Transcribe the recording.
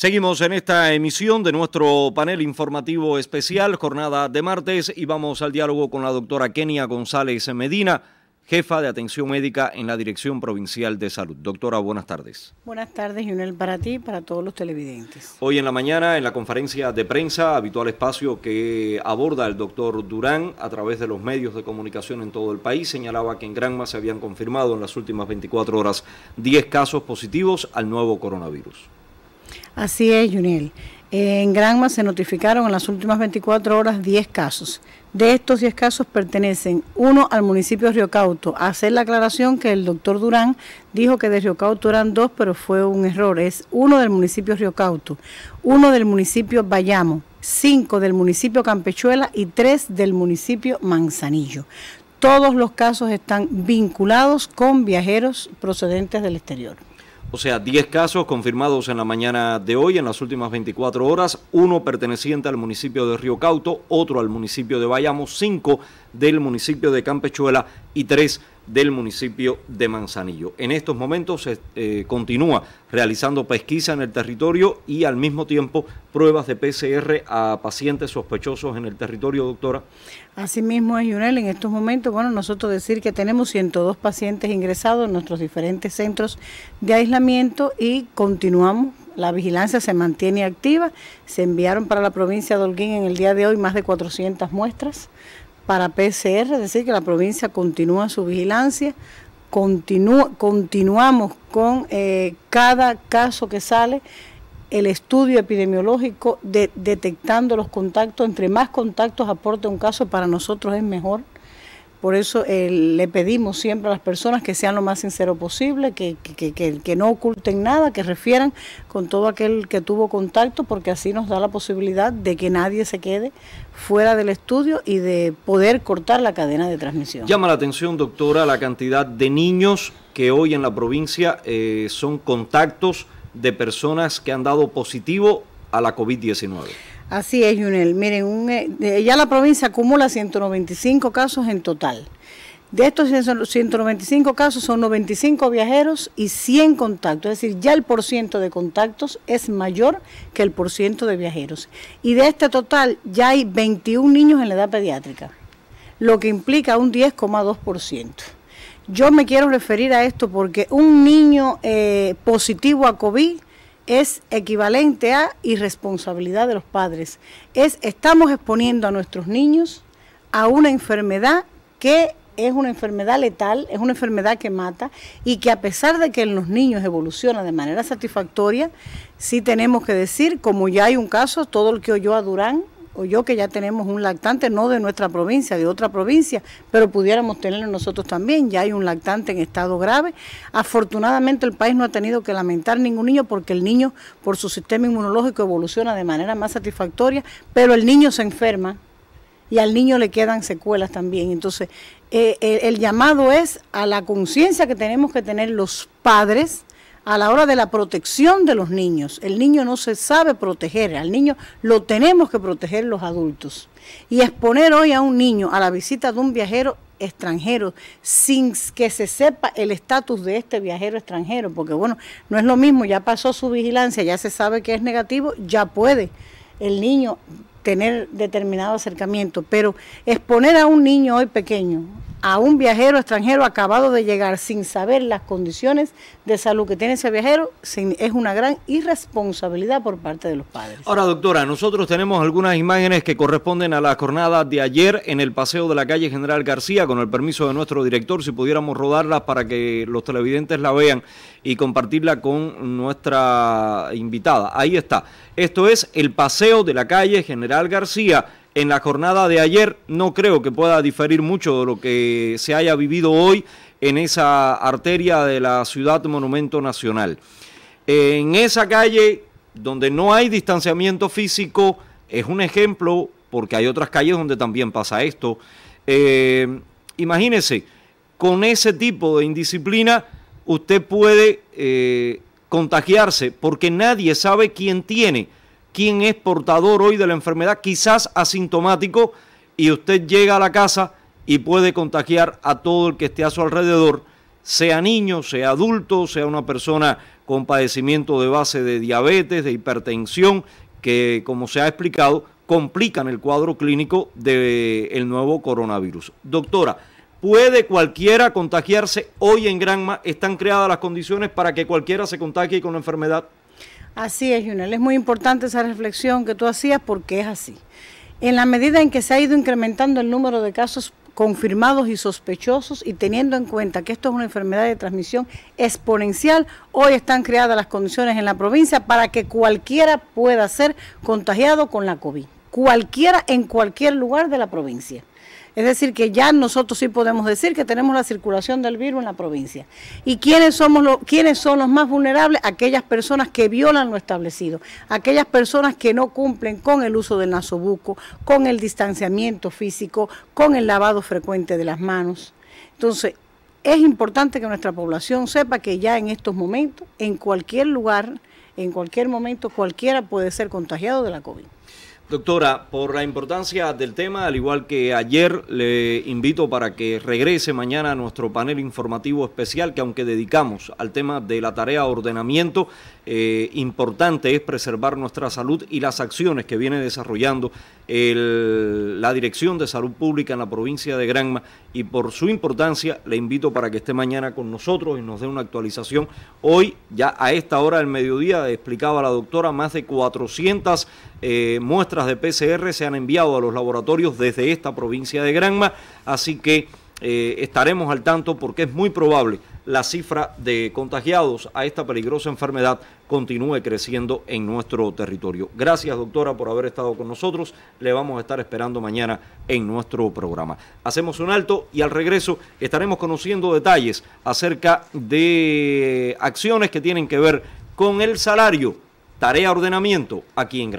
Seguimos en esta emisión de nuestro panel informativo especial, jornada de martes, y vamos al diálogo con la doctora Kenia González Medina, jefa de atención médica en la Dirección Provincial de Salud. Doctora, buenas tardes. Buenas tardes, Junel, para ti y para todos los televidentes. Hoy en la mañana, en la conferencia de prensa, habitual espacio que aborda el doctor Durán a través de los medios de comunicación en todo el país, señalaba que en Granma se habían confirmado en las últimas 24 horas 10 casos positivos al nuevo coronavirus. Así es, Juniel. En Granma se notificaron en las últimas 24 horas 10 casos. De estos 10 casos pertenecen uno al municipio de Río Hacer la aclaración que el doctor Durán dijo que de Río eran dos, pero fue un error. Es uno del municipio de Río uno del municipio Bayamo, cinco del municipio Campechuela y tres del municipio Manzanillo. Todos los casos están vinculados con viajeros procedentes del exterior. O sea, 10 casos confirmados en la mañana de hoy, en las últimas 24 horas, uno perteneciente al municipio de Río Cauto, otro al municipio de Bayamo, cinco del municipio de Campechuela y tres del municipio de Manzanillo. En estos momentos se eh, eh, continúa realizando pesquisa en el territorio y al mismo tiempo pruebas de PCR a pacientes sospechosos en el territorio, doctora. Asimismo, Yunel, en estos momentos, bueno, nosotros decir que tenemos 102 pacientes ingresados en nuestros diferentes centros de aislamiento y continuamos la vigilancia se mantiene activa. Se enviaron para la provincia de Holguín en el día de hoy más de 400 muestras para PCR, es decir, que la provincia continúa su vigilancia, continuamos con eh, cada caso que sale el estudio epidemiológico de detectando los contactos, entre más contactos aporte un caso, para nosotros es mejor. Por eso eh, le pedimos siempre a las personas que sean lo más sincero posible, que, que, no oculten nada, que refieran con todo aquel que tuvo contacto, porque así nos da la posibilidad de que nadie se quede fuera del estudio y de poder cortar la cadena de transmisión. Llama la atención, doctora, la cantidad de niños que hoy en la provincia eh, son contactos de personas que han dado positivo a la COVID-19. Así es, Junel. Miren, eh, ya la provincia acumula 195 casos en total. De estos 195 casos son 95 viajeros y 100 contactos, es decir, ya el porcentaje de contactos es mayor que el porcentaje de viajeros. Y de este total ya hay 21 niños en la edad pediátrica, lo que implica un 10,2%. Yo me quiero referir a esto porque un niño eh, positivo a COVID es equivalente a irresponsabilidad de los padres. Es estamos exponiendo a nuestros niños a una enfermedad que es una enfermedad letal, es una enfermedad que mata y que a pesar de que en los niños evoluciona de manera satisfactoria, sí tenemos que decir, como ya hay un caso, todo el que oyó a Durán o yo que ya tenemos un lactante, no de nuestra provincia, de otra provincia, pero pudiéramos tenerlo nosotros también, ya hay un lactante en estado grave. Afortunadamente el país no ha tenido que lamentar ningún niño porque el niño por su sistema inmunológico evoluciona de manera más satisfactoria, pero el niño se enferma y al niño le quedan secuelas también. Entonces, eh, el, el llamado es a la conciencia que tenemos que tener los padres a la hora de la protección de los niños. El niño no se sabe proteger, al niño lo tenemos que proteger los adultos. Y exponer hoy a un niño a la visita de un viajero extranjero sin que se sepa el estatus de este viajero extranjero, porque bueno, no es lo mismo, ya pasó su vigilancia, ya se sabe que es negativo, ya puede el niño tener determinado acercamiento, pero exponer a un niño hoy pequeño a un viajero extranjero acabado de llegar sin saber las condiciones de salud que tiene ese viajero es una gran irresponsabilidad por parte de los padres. Ahora, doctora, nosotros tenemos algunas imágenes que corresponden a la jornada de ayer en el paseo de la calle General García, con el permiso de nuestro director, si pudiéramos rodarlas para que los televidentes la vean y compartirla con nuestra invitada. Ahí está. Esto es el paseo de la calle General García en la jornada de ayer no creo que pueda diferir mucho de lo que se haya vivido hoy en esa arteria de la ciudad Monumento Nacional. En esa calle donde no hay distanciamiento físico es un ejemplo porque hay otras calles donde también pasa esto. Eh, imagínense, con ese tipo de indisciplina usted puede eh, contagiarse porque nadie sabe quién tiene quien es portador hoy de la enfermedad, quizás asintomático, y usted llega a la casa y puede contagiar a todo el que esté a su alrededor, sea niño, sea adulto, sea una persona con padecimiento de base de diabetes, de hipertensión, que como se ha explicado, complican el cuadro clínico del nuevo coronavirus. Doctora, ¿puede cualquiera contagiarse hoy en Granma? ¿Están creadas las condiciones para que cualquiera se contagie con la enfermedad? Así es, Junel. Es muy importante esa reflexión que tú hacías porque es así. En la medida en que se ha ido incrementando el número de casos confirmados y sospechosos y teniendo en cuenta que esto es una enfermedad de transmisión exponencial, hoy están creadas las condiciones en la provincia para que cualquiera pueda ser contagiado con la COVID. Cualquiera en cualquier lugar de la provincia. Es decir, que ya nosotros sí podemos decir que tenemos la circulación del virus en la provincia. ¿Y quiénes, somos son los más vulnerables? Aquellas personas que violan lo establecido, aquellas personas que no cumplen con el uso del nasobuco, con el distanciamiento físico, con el lavado frecuente de las manos. Entonces, es importante que nuestra población sepa que ya en estos momentos, en cualquier lugar, en cualquier momento, cualquiera puede ser contagiado de la COVID. Doctora, por la importancia del tema, al igual que ayer, le invito para que regrese mañana a nuestro panel informativo especial que aunque dedicamos al tema de la tarea ordenamiento, eh, importante es preservar nuestra salud y las acciones que viene desarrollando la Dirección de Salud Pública en la provincia de Granma y por su importancia le invito para que esté mañana con nosotros y nos dé una actualización. Hoy, ya a esta hora del mediodía, explicaba la doctora, más de 400 eh, muestras de PCR se han enviado a los laboratorios desde esta provincia de Granma, así que... Eh, estaremos al tanto porque es muy probable la cifra de contagiados a esta peligrosa enfermedad continúe creciendo en nuestro territorio. Gracias, doctora, por haber estado con nosotros. Le vamos a estar esperando mañana en nuestro programa. Hacemos un alto y al regreso estaremos conociendo detalles acerca de acciones que tienen que ver con el salario, tarea ordenamiento aquí en Gran.